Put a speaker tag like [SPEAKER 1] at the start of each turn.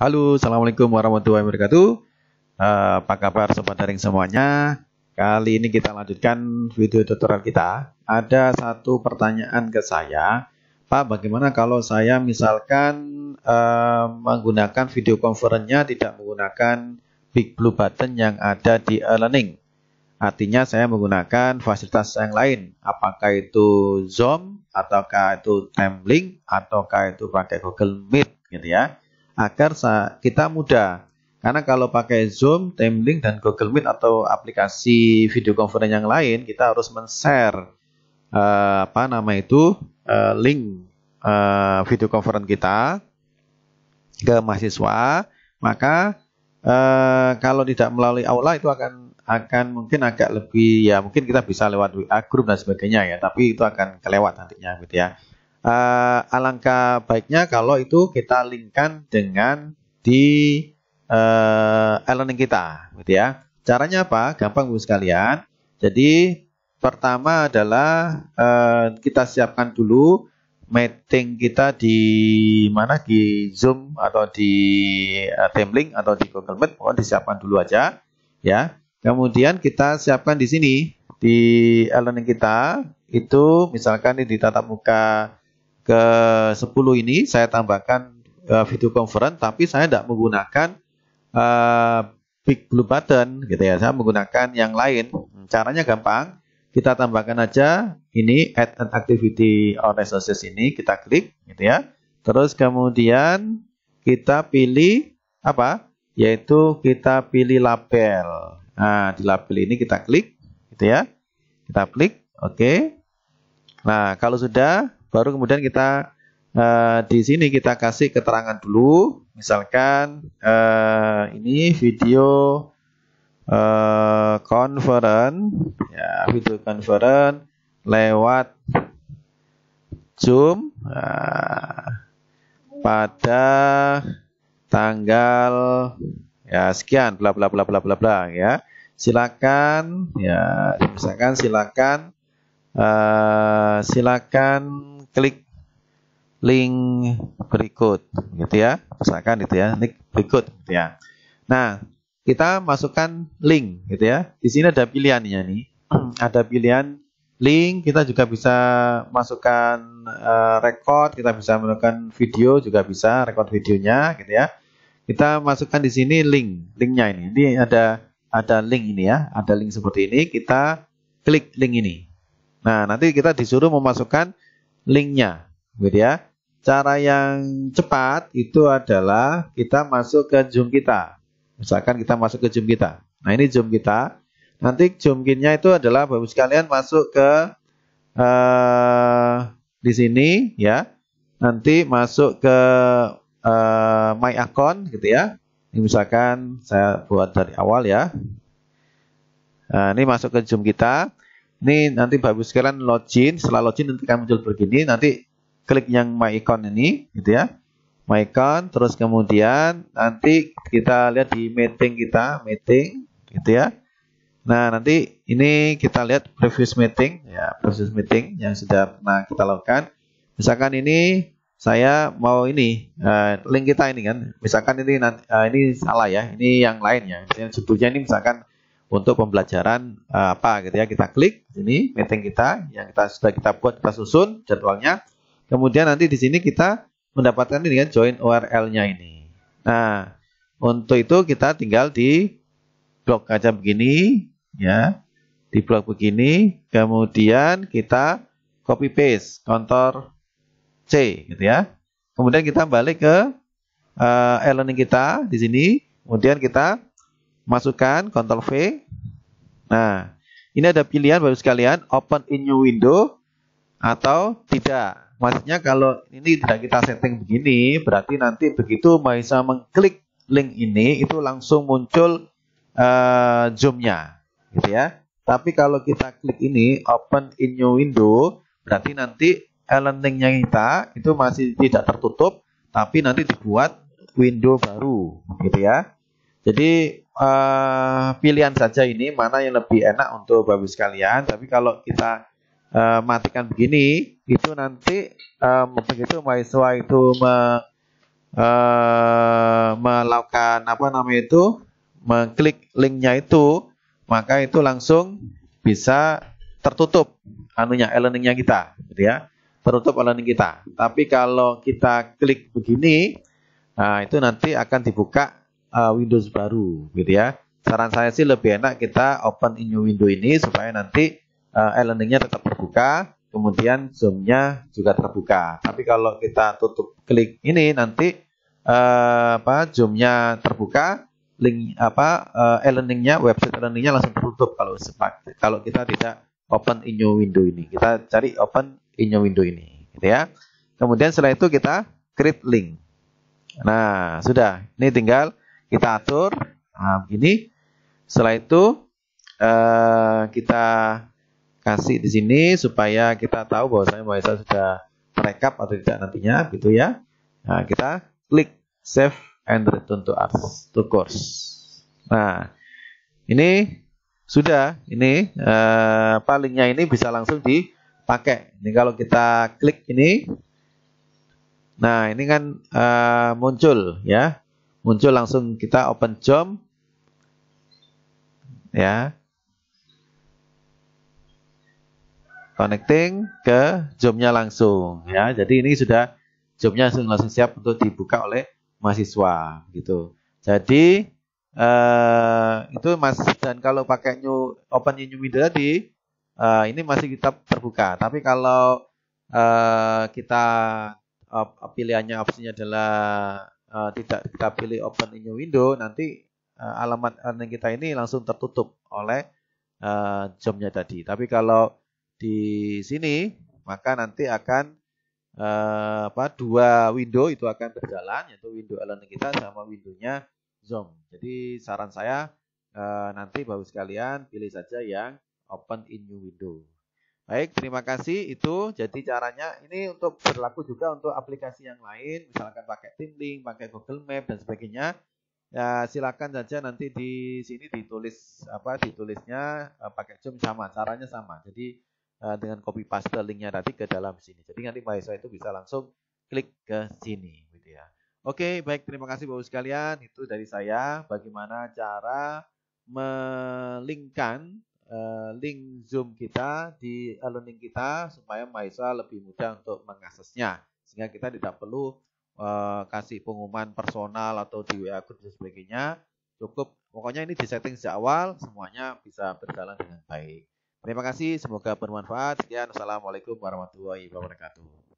[SPEAKER 1] Halo, Assalamualaikum warahmatullahi wabarakatuh. Uh, apa kabar Sobat Daring semuanya? Kali ini kita lanjutkan video tutorial kita. Ada satu pertanyaan ke saya. Pak, bagaimana kalau saya misalkan uh, menggunakan video conference-nya tidak menggunakan Big Blue Button yang ada di e-learning? Artinya saya menggunakan fasilitas yang lain. Apakah itu Zoom, ataukah itu Timelink, ataukah itu pakai Google Meet gitu ya agar kita mudah. Karena kalau pakai Zoom, Teamlink, dan Google Meet atau aplikasi video conference yang lain, kita harus men-share uh, apa nama itu uh, link uh, video conference kita ke mahasiswa. Maka uh, kalau tidak melalui aula itu akan akan mungkin agak lebih ya mungkin kita bisa lewat WA group dan sebagainya ya, tapi itu akan kelewat nantinya gitu ya uh, alangkah baiknya kalau itu kita linkkan dengan di uh, e-learning kita, gitu ya. Caranya apa? Gampang bu sekalian. Jadi pertama adalah uh, kita siapkan dulu meeting kita di mana di Zoom atau di uh, Teamlink atau di Google Meet pokoknya disiapkan dulu aja ya. Kemudian kita siapkan di sini di e-learning kita itu misalkan ini di tatap muka ke-10 ini saya tambahkan uh, video conference tapi saya tidak menggunakan uh, big blue button gitu ya. Saya menggunakan yang lain. Caranya gampang. Kita tambahkan aja ini add an activity or resources ini kita klik gitu ya. Terus kemudian kita pilih apa? Yaitu kita pilih label. Nah, di label ini kita klik gitu ya. Kita klik, oke. Okay. Nah, kalau sudah Baru kemudian kita uh, di sini kita kasih keterangan dulu. Misalkan uh, ini video uh, conference, ya video conference lewat Zoom uh, pada tanggal ya sekian bla bla bla bla bla bla ya silakan ya misalkan silakan uh, silakan klik link berikut gitu ya misalkan itu ya link berikut gitu ya nah kita masukkan link gitu ya di sini ada pilihannya nih ada pilihan link kita juga bisa masukkan uh, record kita bisa menekan video juga bisa record videonya gitu ya kita masukkan di sini link linknya ini ini ada ada link ini ya ada link seperti ini kita klik link ini nah nanti kita disuruh memasukkan linknya, gitu ya. Cara yang cepat itu adalah kita masuk ke Zoom kita. Misalkan kita masuk ke Zoom kita. Nah ini Zoom kita. Nanti zoom itu adalah bapak sekalian masuk ke uh, di sini ya. Nanti masuk ke uh, My Account gitu ya. Ini misalkan saya buat dari awal ya. Nah, ini masuk ke Zoom kita. Ini nanti Bapak Ibu sekalian login, setelah login nanti akan muncul begini, nanti klik yang my icon ini gitu ya. My icon terus kemudian nanti kita lihat di meeting kita, meeting gitu ya. Nah, nanti ini kita lihat previous meeting ya, previous meeting yang sudah pernah kita lakukan. Misalkan ini saya mau ini eh, link kita ini kan misalkan ini nanti, eh, ini salah ya ini yang lain ya misalnya judulnya ini misalkan untuk pembelajaran uh, apa gitu ya. Kita klik ini meeting kita yang kita sudah kita buat, kita susun jadwalnya. Kemudian nanti di sini kita mendapatkan dengan join URL-nya ini. Nah, untuk itu kita tinggal di blog aja begini ya. Di blog begini, kemudian kita copy paste kantor C gitu ya. Kemudian kita balik ke uh, e-learning kita di sini, kemudian kita Masukkan Ctrl V. Nah, ini ada pilihan baru sekalian open in new window atau tidak. Maksudnya kalau ini tidak kita setting begini, berarti nanti begitu Mahisa mengklik link ini itu langsung muncul uh, zoomnya, gitu ya. Tapi kalau kita klik ini open in new window, berarti nanti e nya kita itu masih tidak tertutup, tapi nanti dibuat window baru, gitu ya. Jadi uh, pilihan saja ini mana yang lebih enak untuk bapak sekalian. Tapi kalau kita uh, matikan begini, itu nanti uh, eh, begitu mahasiswa itu me, uh, melakukan apa namanya itu, mengklik linknya itu, maka itu langsung bisa tertutup anunya e-learningnya kita, gitu ya, tertutup e-learning kita. Tapi kalau kita klik begini, nah itu nanti akan dibuka uh, Windows baru gitu ya. Saran saya sih lebih enak kita open in new window ini supaya nanti uh, eh, e-learningnya tetap terbuka, kemudian zoomnya juga terbuka. Tapi kalau kita tutup klik ini nanti uh, apa zoomnya terbuka, link apa uh, e-learningnya, website e-learningnya langsung tertutup kalau kalau kita tidak open in new window ini. Kita cari open in new window ini, gitu ya. Kemudian setelah itu kita create link. Nah, sudah. Ini tinggal kita atur nah begini setelah itu eh, kita kasih di sini supaya kita tahu bahwa saya, bahwasanya bahasa sudah terekap atau tidak nantinya gitu ya nah kita klik save and return to us to course nah ini sudah ini eh, palingnya ini bisa langsung dipakai ini kalau kita klik ini nah ini kan eh, muncul ya muncul langsung kita open jom ya connecting ke jomnya langsung ya jadi ini sudah jomnya langsung siap untuk dibuka oleh mahasiswa gitu. Jadi uh, itu mas dan kalau pakai new open new media tadi uh, ini masih kita terbuka. Tapi kalau uh, kita uh, pilihannya opsinya adalah Eh, tidak kita pilih open in new window, nanti uh, alamat earning eh, kita ini langsung tertutup oleh uh, jamnya tadi. Tapi kalau di sini, maka nanti akan uh, apa dua window itu akan berjalan, yaitu window earning kita sama windownya Zoom. Jadi saran saya uh, nanti bagus sekalian pilih saja yang open in new window. Baik, terima kasih. Itu jadi caranya. Ini untuk berlaku juga untuk aplikasi yang lain, misalkan pakai Team Link, pakai Google Map dan sebagainya. Ya, silakan saja nanti di sini ditulis apa ditulisnya eh, pakai Zoom sama, caranya sama. Jadi eh, dengan copy paste linknya tadi ke dalam sini. Jadi nanti mahasiswa itu bisa langsung klik ke sini gitu ya. Oke, baik terima kasih Bapak sekalian. Itu dari saya bagaimana cara melingkan Eh, link Zoom kita di uh, learning kita supaya mahasiswa lebih mudah untuk mengaksesnya sehingga kita tidak perlu eh, kasih pengumuman personal atau di WA grup dan sebagainya cukup pokoknya ini di setting sejak awal semuanya bisa berjalan dengan baik terima kasih semoga bermanfaat sekian assalamualaikum warahmatullahi wabarakatuh